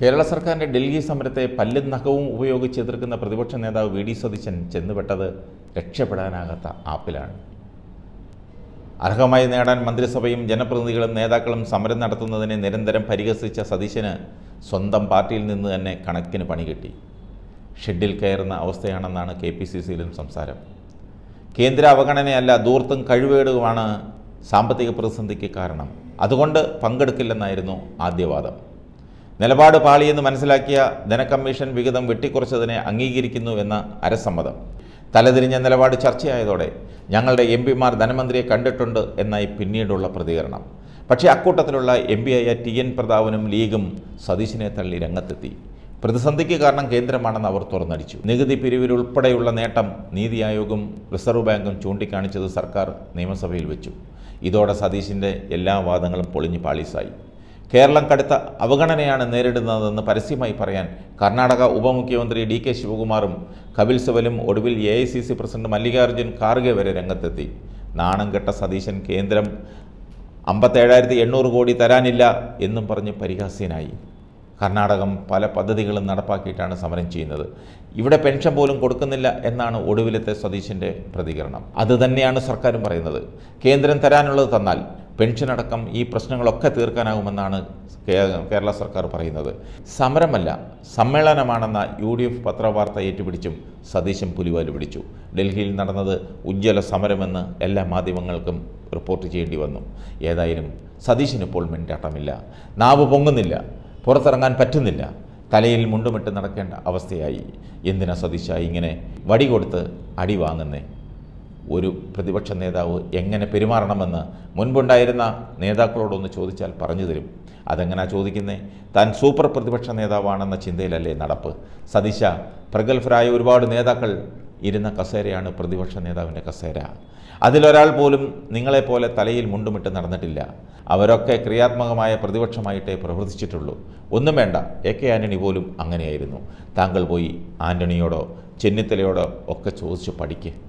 കേരള സർക്കാരിൻ്റെ ഡൽഹി സമരത്തെ പല്ലും നഖവും ഉപയോഗിച്ച് എതിർക്കുന്ന പ്രതിപക്ഷ നേതാവ് വി ഡി സതീശൻ ചെന്നുപെട്ടത് രക്ഷപ്പെടാനാകാത്ത ആപ്പിലാണ് അർഹമായി നേടാൻ മന്ത്രിസഭയും ജനപ്രതിനിധികളും നേതാക്കളും സമരം നടത്തുന്നതിനെ നിരന്തരം പരിഹസിച്ച സതീശന് സ്വന്തം പാർട്ടിയിൽ നിന്ന് തന്നെ കണക്കിന് പണി കിട്ടി ഷെഡിൽ കയറുന്ന അവസ്ഥയാണെന്നാണ് കെ പി സി സിയിലും സംസാരം കേന്ദ്ര അവഗണനയല്ല ദൂർത്തും കഴിവേടുമാണ് സാമ്പത്തിക പ്രതിസന്ധിക്ക് കാരണം അതുകൊണ്ട് പങ്കെടുക്കില്ലെന്നായിരുന്നു ആദ്യവാദം നിലപാട് പാളിയെന്ന് മനസ്സിലാക്കിയ ധനക്കമ്മീഷൻ വിഹിതം വെട്ടിക്കുറച്ചതിനെ അംഗീകരിക്കുന്നു എന്ന അരസമ്മതം തലതിരിഞ്ഞ നിലപാട് ചർച്ചയായതോടെ ഞങ്ങളുടെ എം പിമാർ ധനമന്ത്രിയെ കണ്ടിട്ടുണ്ട് എന്നായി പിന്നീടുള്ള പ്രതികരണം പക്ഷേ അക്കൂട്ടത്തിലുള്ള എം പിയായ ടി എൻ പ്രതാപനും ലീഗും സതീശിനെ തള്ളി രംഗത്തെത്തി പ്രതിസന്ധിക്ക് കാരണം കേന്ദ്രമാണെന്ന് അവർ തുറന്നടിച്ചു നികുതി പിരിവിലുൾപ്പെടെയുള്ള നേട്ടം നീതി ആയോഗും റിസർവ് ബാങ്കും ചൂണ്ടിക്കാണിച്ചത് സർക്കാർ നിയമസഭയിൽ വെച്ചു ഇതോടെ സതീശിൻ്റെ എല്ലാ വാദങ്ങളും പൊളിഞ്ഞ് പാളീസായി കേരളം കടുത്ത അവഗണനയാണ് നേരിടുന്നതെന്ന് പരസ്യമായി പറയാൻ കർണാടക ഉപമുഖ്യമന്ത്രി ഡി കെ ശിവകുമാറും കപിൽ സിബലും ഒടുവിൽ A I C C president Mallikarjun Kharge വരെ രംഗത്തെത്തി നാണം കെട്ട സതീശൻ കേന്ദ്രം അമ്പത്തേഴായിരത്തി എണ്ണൂറ് കോടി തരാനില്ല എന്നും പറഞ്ഞ് പരിഹാസ്യനായി കർണാടകം പല പദ്ധതികളും നടപ്പാക്കിയിട്ടാണ് സമരം ചെയ്യുന്നത് ഇവിടെ പെൻഷൻ പോലും കൊടുക്കുന്നില്ല എന്നാണ് ഒടുവിലത്തെ സതീശൻ്റെ പ്രതികരണം അതുതന്നെയാണ് സർക്കാരും പറയുന്നത് കേന്ദ്രം തരാനുള്ളത് തന്നാൽ പെൻഷൻ അടക്കം ഈ പ്രശ്നങ്ങളൊക്കെ തീർക്കാനാകുമെന്നാണ് കേരള സർക്കാർ പറയുന്നത് സമരമല്ല സമ്മേളനമാണെന്ന യു ഡി എഫ് പത്രവാർത്ത ഏറ്റുപിടിച്ചും സതീശൻ പുലിവാല് പിടിച്ചു ഡൽഹിയിൽ നടന്നത് ഉജ്ജ്വല സമരമെന്ന് എല്ലാ മാധ്യമങ്ങൾക്കും റിപ്പോർട്ട് ചെയ്യേണ്ടി വന്നു ഏതായാലും സതീശൻ ഇപ്പോൾ മിണ്ടാട്ടമില്ല നാവ് പൊങ്ങുന്നില്ല പുറത്തിറങ്ങാൻ പറ്റുന്നില്ല തലയിൽ മുണ്ടുമിട്ട് നടക്കേണ്ട അവസ്ഥയായി എന്തിനാ സതീശ ഇങ്ങനെ വടി കൊടുത്ത് അടി വാങ്ങുന്നേ ഒരു പ്രതിപക്ഷ നേതാവ് എങ്ങനെ പെരുമാറണമെന്ന് മുൻപുണ്ടായിരുന്ന നേതാക്കളോടൊന്ന് ചോദിച്ചാൽ പറഞ്ഞു തരും അതെങ്ങനാ ചോദിക്കുന്നേ താൻ സൂപ്പർ പ്രതിപക്ഷ നേതാവാണെന്ന ചിന്തയിലല്ലേ നടപ്പ് സതീശ പ്രഗത്ഭരായ ഒരുപാട് നേതാക്കൾ ഇരുന്ന കസേരയാണ് പ്രതിപക്ഷ നേതാവിൻ്റെ കസേര അതിലൊരാൾ പോലും നിങ്ങളെപ്പോലെ തലയിൽ മുണ്ടുമിട്ട് നടന്നിട്ടില്ല അവരൊക്കെ ക്രിയാത്മകമായ പ്രതിപക്ഷമായിട്ടേ പ്രവർത്തിച്ചിട്ടുള്ളൂ ഒന്നും വേണ്ട എ കെ ആൻ്റണി പോലും അങ്ങനെയായിരുന്നു താങ്കൾ പോയി ആൻ്റണിയോടോ ചെന്നിത്തലയോടോ ഒക്കെ ചോദിച്ച് പഠിക്കുക